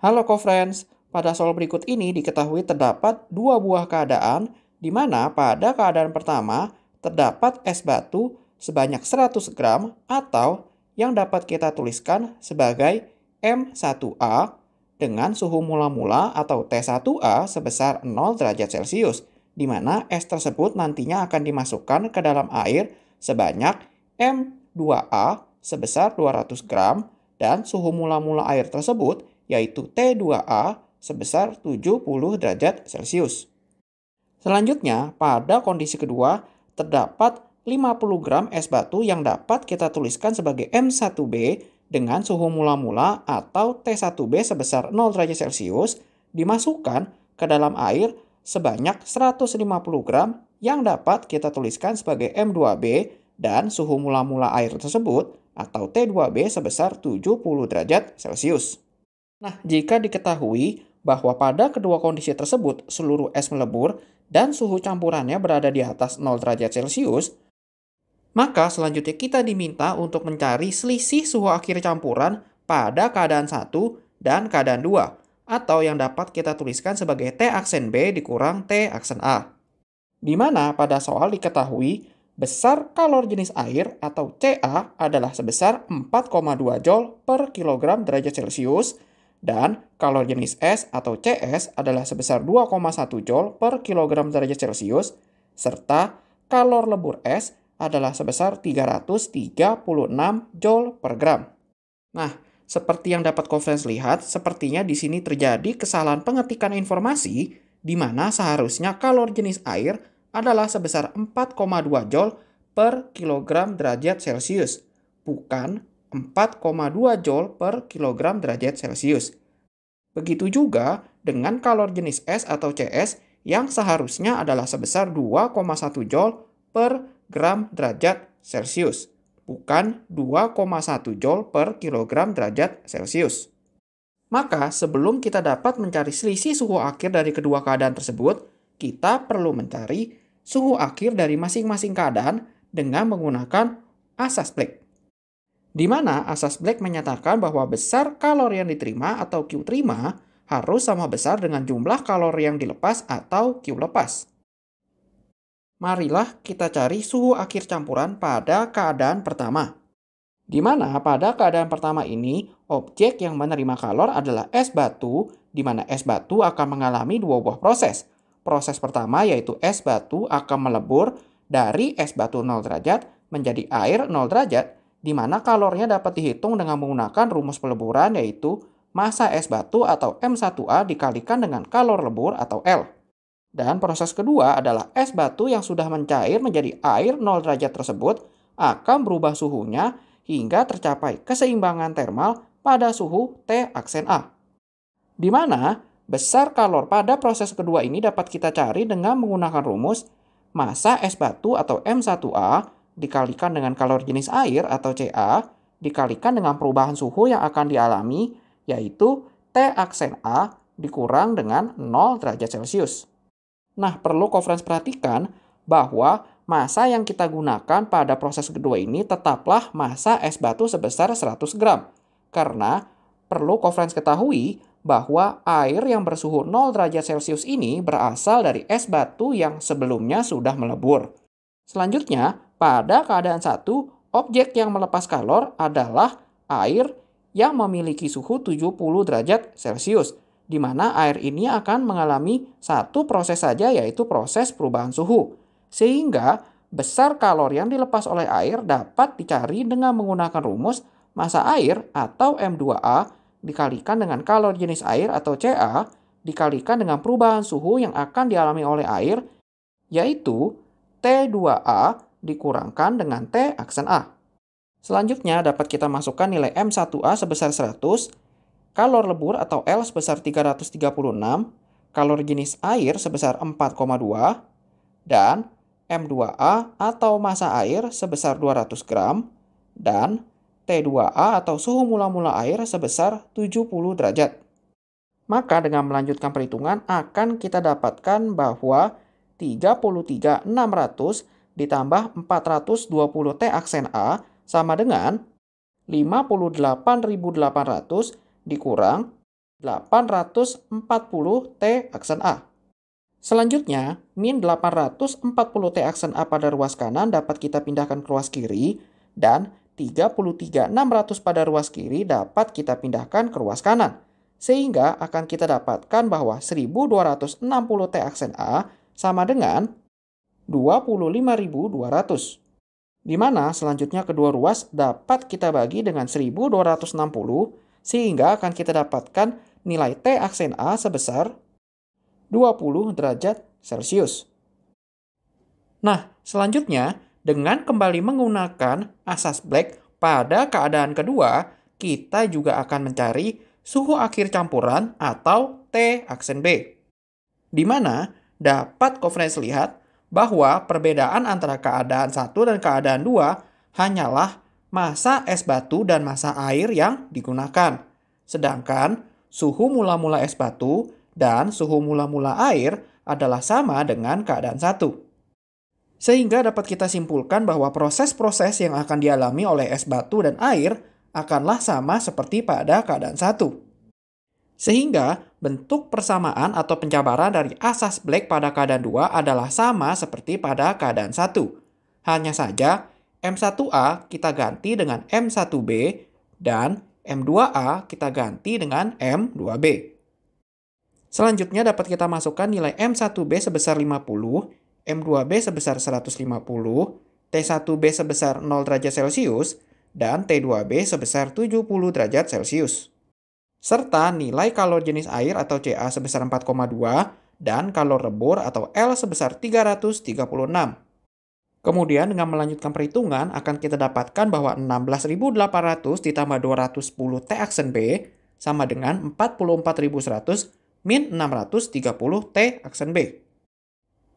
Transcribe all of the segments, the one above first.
Halo co-friends, pada soal berikut ini diketahui terdapat dua buah keadaan di mana pada keadaan pertama terdapat es batu sebanyak 100 gram atau yang dapat kita tuliskan sebagai M1A dengan suhu mula-mula atau T1A sebesar 0 derajat Celcius, di mana es tersebut nantinya akan dimasukkan ke dalam air sebanyak M2A sebesar 200 gram dan suhu mula-mula air tersebut yaitu T2A sebesar 70 derajat Celcius. Selanjutnya, pada kondisi kedua, terdapat 50 gram es batu yang dapat kita tuliskan sebagai M1B dengan suhu mula-mula atau T1B sebesar 0 derajat Celcius dimasukkan ke dalam air sebanyak 150 gram yang dapat kita tuliskan sebagai M2B dan suhu mula-mula air tersebut atau T2B sebesar 70 derajat Celcius. Nah, jika diketahui bahwa pada kedua kondisi tersebut seluruh es melebur dan suhu campurannya berada di atas 0 derajat Celcius, maka selanjutnya kita diminta untuk mencari selisih suhu akhir campuran pada keadaan 1 dan keadaan 2 atau yang dapat kita tuliskan sebagai T aksen B dikurang T aksen A. Di mana pada soal diketahui besar kalor jenis air atau CA adalah sebesar 4,2 Joule per kilogram derajat Celcius dan kalor jenis S atau CS adalah sebesar 2,1 Joule per kilogram derajat Celcius, serta kalor lebur S adalah sebesar 336 Joule per gram. Nah, seperti yang dapat Conference lihat, sepertinya di sini terjadi kesalahan pengetikan informasi di mana seharusnya kalor jenis air adalah sebesar 4,2 Joule per kilogram derajat Celcius, bukan 4,2 Joule per kilogram derajat Celcius. Begitu juga dengan kalor jenis S atau CS yang seharusnya adalah sebesar 2,1 Joule per gram derajat Celcius, bukan 2,1 Joule per kilogram derajat Celcius. Maka sebelum kita dapat mencari selisih suhu akhir dari kedua keadaan tersebut, kita perlu mencari suhu akhir dari masing-masing keadaan dengan menggunakan asas Planck di mana asas Black menyatakan bahwa besar kalori yang diterima atau Q terima harus sama besar dengan jumlah kalori yang dilepas atau Q lepas. Marilah kita cari suhu akhir campuran pada keadaan pertama. Di mana pada keadaan pertama ini, objek yang menerima kalor adalah es batu, di mana es batu akan mengalami dua buah proses. Proses pertama yaitu es batu akan melebur dari es batu 0 derajat menjadi air 0 derajat di mana kalornya dapat dihitung dengan menggunakan rumus peleburan yaitu massa es batu atau M1A dikalikan dengan kalor lebur atau L. Dan proses kedua adalah es batu yang sudah mencair menjadi air 0 derajat tersebut akan berubah suhunya hingga tercapai keseimbangan termal pada suhu T aksen A. Di mana besar kalor pada proses kedua ini dapat kita cari dengan menggunakan rumus massa es batu atau M1A dikalikan dengan kalor jenis air atau Ca dikalikan dengan perubahan suhu yang akan dialami yaitu T aksen A dikurang dengan 0 derajat Celcius. Nah, perlu conference perhatikan bahwa massa yang kita gunakan pada proses kedua ini tetaplah massa es batu sebesar 100 gram. Karena perlu conference ketahui bahwa air yang bersuhu 0 derajat Celcius ini berasal dari es batu yang sebelumnya sudah melebur. Selanjutnya, pada keadaan satu, objek yang melepas kalor adalah air yang memiliki suhu 70 derajat Celcius, di mana air ini akan mengalami satu proses saja yaitu proses perubahan suhu. Sehingga besar kalor yang dilepas oleh air dapat dicari dengan menggunakan rumus massa air atau M2A dikalikan dengan kalor jenis air atau CA dikalikan dengan perubahan suhu yang akan dialami oleh air yaitu T2A dikurangkan dengan T aksen A. Selanjutnya dapat kita masukkan nilai M1A sebesar 100, kalor lebur atau L sebesar 336, kalor jenis air sebesar 4,2, dan M2A atau massa air sebesar 200 gram, dan T2A atau suhu mula-mula air sebesar 70 derajat. Maka dengan melanjutkan perhitungan akan kita dapatkan bahwa 33600 ditambah 420 T aksen A sama dengan 58.800 dikurang 840 T aksen A. Selanjutnya, min 840 T aksen A pada ruas kanan dapat kita pindahkan ke ruas kiri dan 33600 pada ruas kiri dapat kita pindahkan ke ruas kanan. Sehingga akan kita dapatkan bahwa 1260 T aksen A sama dengan 25.200. Di mana selanjutnya kedua ruas dapat kita bagi dengan 1260 sehingga akan kita dapatkan nilai T aksen A sebesar 20 derajat Celcius. Nah, selanjutnya dengan kembali menggunakan asas Black pada keadaan kedua, kita juga akan mencari suhu akhir campuran atau T aksen B. Di mana dapat conference lihat bahwa perbedaan antara keadaan satu dan keadaan dua hanyalah masa es batu dan masa air yang digunakan. Sedangkan suhu mula-mula es batu dan suhu mula-mula air adalah sama dengan keadaan satu. Sehingga dapat kita simpulkan bahwa proses-proses yang akan dialami oleh es batu dan air akanlah sama seperti pada keadaan satu. Sehingga bentuk persamaan atau pencabaran dari asas black pada keadaan 2 adalah sama seperti pada keadaan 1. Hanya saja M1A kita ganti dengan M1B dan M2A kita ganti dengan M2B. Selanjutnya dapat kita masukkan nilai M1B sebesar 50, M2B sebesar 150, T1B sebesar 0 derajat Celcius, dan T2B sebesar 70 derajat Celcius serta nilai kalor jenis air atau Ca sebesar 4,2 dan kalor rebur atau L sebesar 336. Kemudian dengan melanjutkan perhitungan akan kita dapatkan bahwa 16.800 ditambah 210 T aksen B sama dengan 44.100 min 630 T aksen B.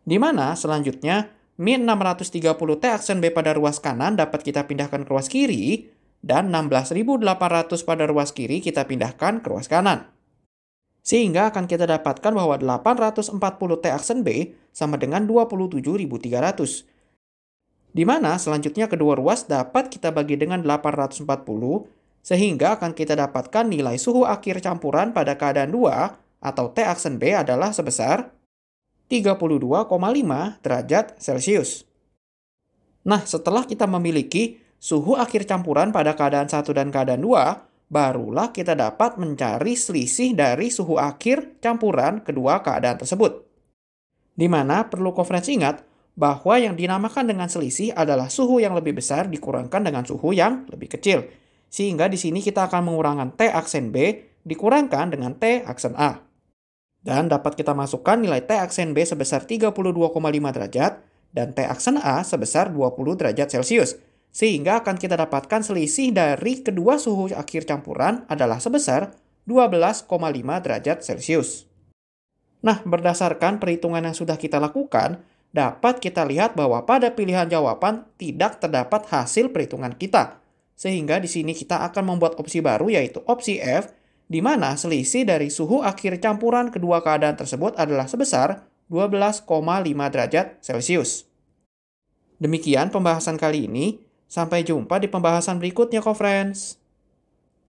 Di mana selanjutnya min 630 T aksen B pada ruas kanan dapat kita pindahkan ke ruas kiri dan 16.800 pada ruas kiri kita pindahkan ke ruas kanan. Sehingga akan kita dapatkan bahwa 840 T aksen B sama dengan 27.300. Dimana selanjutnya kedua ruas dapat kita bagi dengan 840 sehingga akan kita dapatkan nilai suhu akhir campuran pada keadaan 2 atau T aksen B adalah sebesar 32,5 derajat Celcius. Nah, setelah kita memiliki suhu akhir campuran pada keadaan 1 dan keadaan 2, barulah kita dapat mencari selisih dari suhu akhir campuran kedua keadaan tersebut. Di mana perlu konferensi ingat bahwa yang dinamakan dengan selisih adalah suhu yang lebih besar dikurangkan dengan suhu yang lebih kecil. Sehingga di sini kita akan mengurangkan T aksen B dikurangkan dengan T aksen A. Dan dapat kita masukkan nilai T aksen B sebesar 32,5 derajat dan T aksen A sebesar 20 derajat Celcius sehingga akan kita dapatkan selisih dari kedua suhu akhir campuran adalah sebesar 12,5 derajat Celcius. Nah, berdasarkan perhitungan yang sudah kita lakukan, dapat kita lihat bahwa pada pilihan jawaban tidak terdapat hasil perhitungan kita. Sehingga di sini kita akan membuat opsi baru yaitu opsi F, di mana selisih dari suhu akhir campuran kedua keadaan tersebut adalah sebesar 12,5 derajat Celcius. Demikian pembahasan kali ini. Sampai jumpa di pembahasan berikutnya, co-friends.